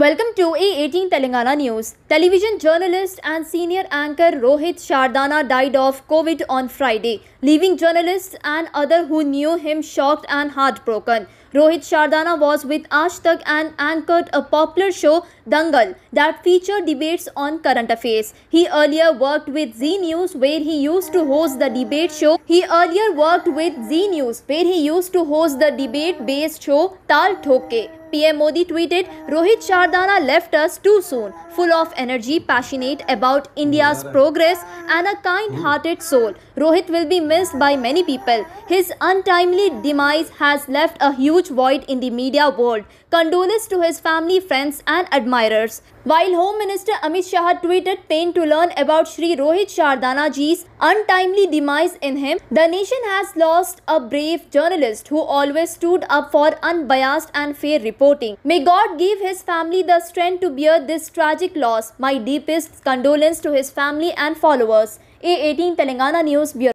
Welcome to A18 Telangana News. Television journalist and senior anchor Rohit Shardana died of COVID on Friday, leaving journalists and other who knew him shocked and heartbroken. Rohit Shardana was with Aaj Tak and anchored a popular show Dangal that featured debates on current affairs. He earlier worked with Z News where he used to host the debate show. He earlier worked with Z News where he used to host the debate-based show Tal Thoke. PM Modi tweeted, Rohit Shardana left us too soon, full of energy, passionate about India's progress, and a kind hearted soul. Rohit will be missed by many people. His untimely demise has left a huge void in the media world. Condolences to his family, friends, and admirers. While Home Minister Amit Shah tweeted pain to learn about Sri Rohit Shardana ji's untimely demise in him, the nation has lost a brave journalist who always stood up for unbiased and fair reporting reporting. May God give his family the strength to bear this tragic loss. My deepest condolence to his family and followers. A18 Telangana News Bureau.